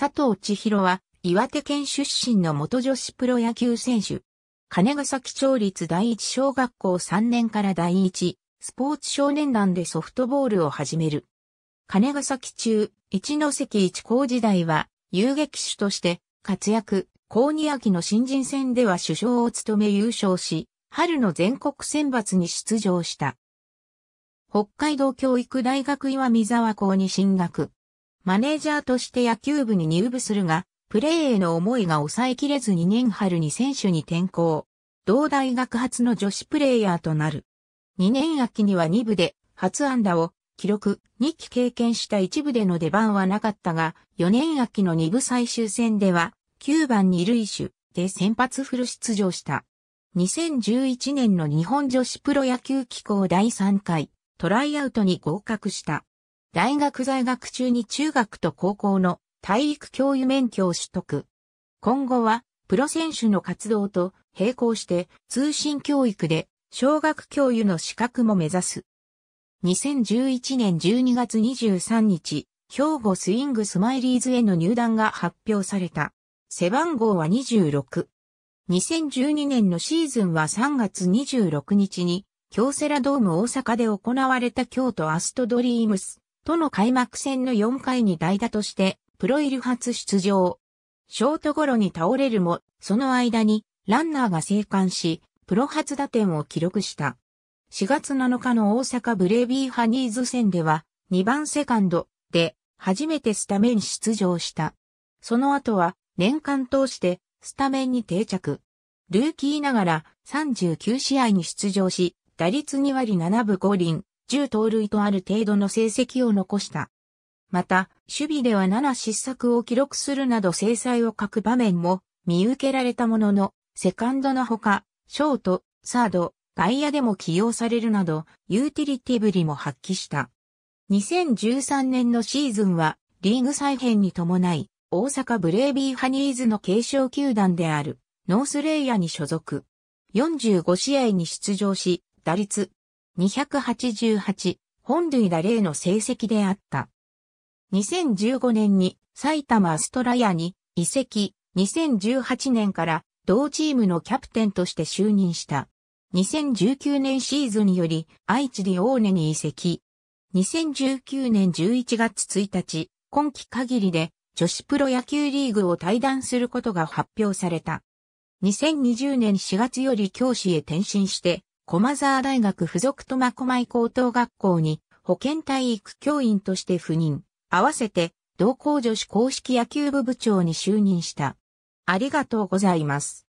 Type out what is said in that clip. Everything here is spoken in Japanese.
佐藤千尋は、岩手県出身の元女子プロ野球選手。金ヶ崎町立第一小学校3年から第一、スポーツ少年団でソフトボールを始める。金ヶ崎中、一関一高時代は、遊撃手として、活躍、高2秋の新人戦では首相を務め優勝し、春の全国選抜に出場した。北海道教育大学岩見沢校に進学。マネージャーとして野球部に入部するが、プレーへの思いが抑えきれず2年春に選手に転向。同大学初の女子プレイヤーとなる。2年秋には2部で初安打を記録2期経験した1部での出番はなかったが、4年秋の2部最終戦では9番二塁手で先発フル出場した。2011年の日本女子プロ野球機構第3回トライアウトに合格した。大学在学中に中学と高校の体育教諭免許を取得。今後は、プロ選手の活動と並行して通信教育で小学教諭の資格も目指す。2011年12月23日、兵庫スイングスマイリーズへの入団が発表された。背番号は26。2012年のシーズンは3月26日に、京セラドーム大阪で行われた京都アストドリームスとの開幕戦の4回に代打として、プロ入り初出場。ショートゴロに倒れるも、その間に、ランナーが生還し、プロ初打点を記録した。4月7日の大阪ブレービーハニーズ戦では、2番セカンドで、初めてスタメン出場した。その後は、年間通して、スタメンに定着。ルーキーながら39試合に出場し、打率2割7分5厘、10盗塁とある程度の成績を残した。また、守備では7失策を記録するなど制裁を欠く場面も見受けられたものの、セカンドのほか、ショート、サード、外野でも起用されるなど、ユーティリティぶりも発揮した。2013年のシーズンは、リーグ再編に伴い、大阪ブレイビーハニーズの継承球団である、ノースレイヤに所属。45試合に出場し、打率288本塁打例の成績であった。2015年に埼玉アストラヤに移籍、2018年から同チームのキャプテンとして就任した。2019年シーズンにより愛知でオーネに移籍。2019年11月1日、今季限りで女子プロ野球リーグを退団することが発表された。2020年4月より教師へ転身して、駒沢大学附属苫小牧高等学校に保健体育教員として赴任、合わせて同校女子硬式野球部部長に就任した。ありがとうございます。